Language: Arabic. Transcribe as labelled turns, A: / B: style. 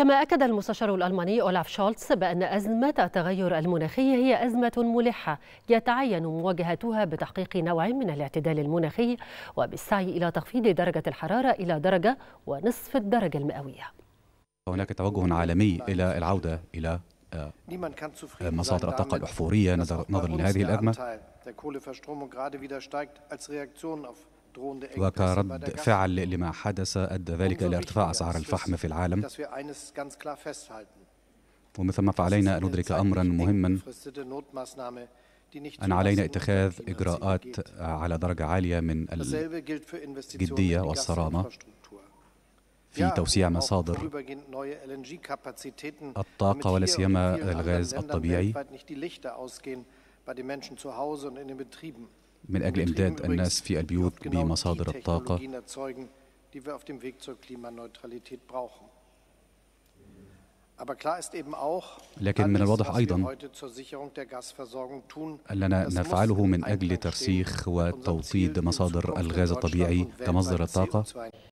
A: كما أكد المستشار الألماني أولاف شولتز بأن أزمة التغير المناخي هي أزمة ملحة يتعين مواجهتها بتحقيق نوع من الاعتدال المناخي وبالسعي إلى تخفيض درجة الحرارة إلى درجة ونصف الدرجة المئوية
B: هناك توجه عالمي إلى العودة إلى آه،
C: مصادر الطاقة الأحفورية نظرا لهذه الأزمة وكرد فعل لما حدث
B: أدى ذلك إلى ارتفاع أسعار الفحم في العالم ومن ثم فعلينا أن ندرك أمرا مهما
C: أن علينا اتخاذ
B: إجراءات على درجة عالية من الجدية والصرامة
C: في توسيع مصادر الطاقة ولا سيما الغاز الطبيعي من أجل إمداد الناس
B: في البيوت بمصادر الطاقة لكن من الواضح أيضا
C: أننا نفعله من
B: أجل ترسيخ وتوطيد مصادر الغاز الطبيعي كمصدر الطاقة